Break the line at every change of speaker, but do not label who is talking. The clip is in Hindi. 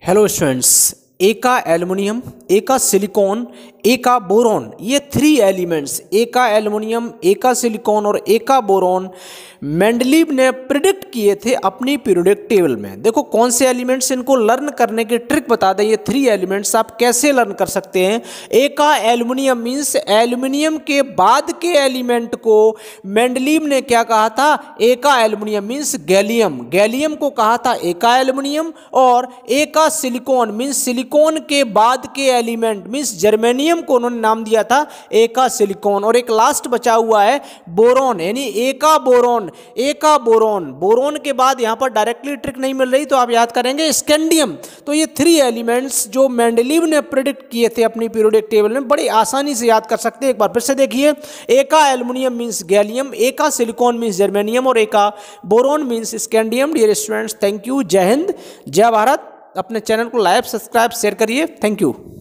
hello students एका एल्युमिनियम एका सिलिकॉन एका बोरॉन ये थ्री एलिमेंट्स एका एल्युमिनियम एका सिलिकॉन और एका बोरॉन मेंडलीव ने प्रिडिक्ट किए थे अपनी पीरियोडिक टेबल में देखो कौन से एलिमेंट्स इनको लर्न करने की ट्रिक बता दें ये थ्री एलिमेंट्स आप कैसे लर्न कर सकते हैं एका एल्युमिनियम मीन्स एल्युमिनियम के बाद के एलिमेंट को मेंडलीव ने क्या कहा था एका एल्युमिनियम मीन्स गैलियम गैलियम को कहा था एका एल्युमिनियम और एका सिलिकॉन मीन्स सिलिकॉन सिलिकॉन के बाद के एलिमेंट मीन्स जर्मेनियम को उन्होंने नाम दिया था एका सिलिकॉन और एक लास्ट बचा हुआ है बोरोन यानी एका बोरोन एका बोरोन बोरोन के बाद यहाँ पर डायरेक्टली ट्रिक नहीं मिल रही तो आप याद करेंगे स्कैंडियम तो ये थ्री एलिमेंट्स जो मैंडलीव ने प्रिडिक्ट किए थे अपनी पीरियोडिक टेबल में बड़ी आसानी से याद कर सकते हैं एक बार फिर से देखिए एका एल्यूमिनियम मीन्स गैलियम एका सिलिकॉन मीन्स जर्मेनियम और एका boron means scandium dear students thank you जय हिंद जय भारत अपने चैनल को लाइव सब्सक्राइब शेयर करिए थैंक यू